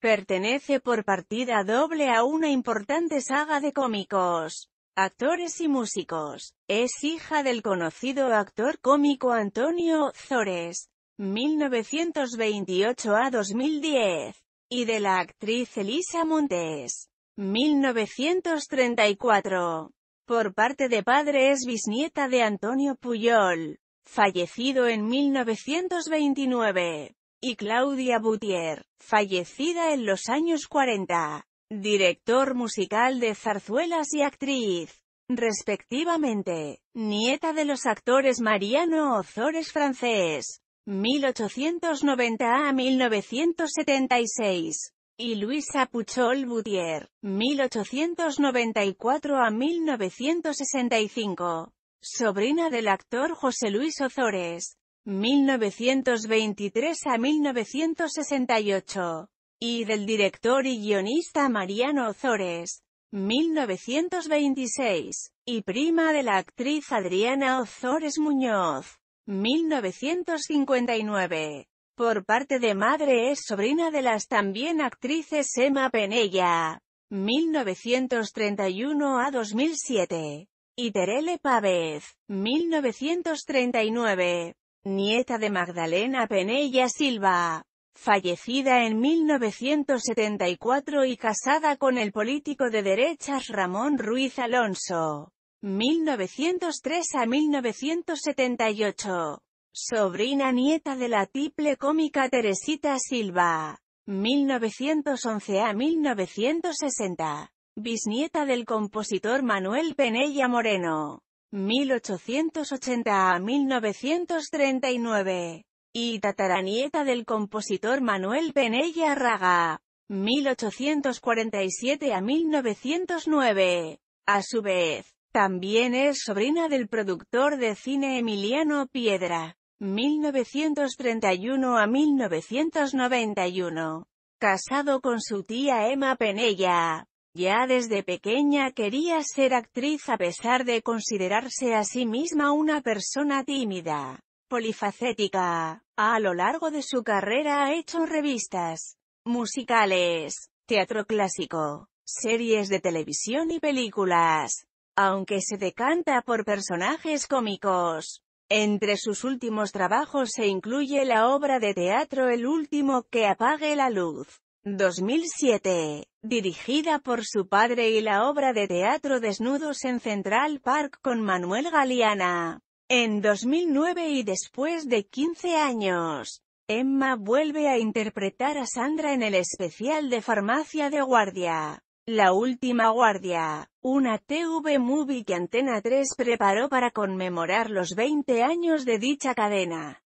Pertenece por partida doble a una importante saga de cómicos, actores y músicos. Es hija del conocido actor cómico Antonio Zores, 1928 a 2010, y de la actriz Elisa Montes, 1934. Por parte de padre es bisnieta de Antonio Puyol, fallecido en 1929 y Claudia Boutier, fallecida en los años 40, director musical de zarzuelas y actriz, respectivamente, nieta de los actores Mariano Ozores francés, 1890 a 1976, y Luisa Puchol Boutier, 1894 a 1965, sobrina del actor José Luis Ozores. 1923 a 1968, y del director y guionista Mariano Ozores, 1926, y prima de la actriz Adriana Ozores Muñoz, 1959. Por parte de madre es sobrina de las también actrices Emma Penella, 1931 a 2007, y Terele Pávez, 1939 nieta de Magdalena Penella Silva, fallecida en 1974 y casada con el político de derechas Ramón Ruiz Alonso, 1903 a 1978, sobrina nieta de la triple cómica Teresita Silva, 1911 a 1960, bisnieta del compositor Manuel Penella Moreno. 1880 a 1939, y tataranieta del compositor Manuel Penella Raga, 1847 a 1909. A su vez, también es sobrina del productor de cine Emiliano Piedra, 1931 a 1991, casado con su tía Emma Penella. Ya desde pequeña quería ser actriz a pesar de considerarse a sí misma una persona tímida, polifacética. A lo largo de su carrera ha hecho revistas musicales, teatro clásico, series de televisión y películas, aunque se decanta por personajes cómicos. Entre sus últimos trabajos se incluye la obra de teatro El último que apague la luz, 2007, dirigida por su padre y la obra de teatro Desnudos en Central Park con Manuel Galeana. En 2009 y después de 15 años, Emma vuelve a interpretar a Sandra en el especial de Farmacia de Guardia. La Última Guardia, una TV movie que Antena 3 preparó para conmemorar los 20 años de dicha cadena.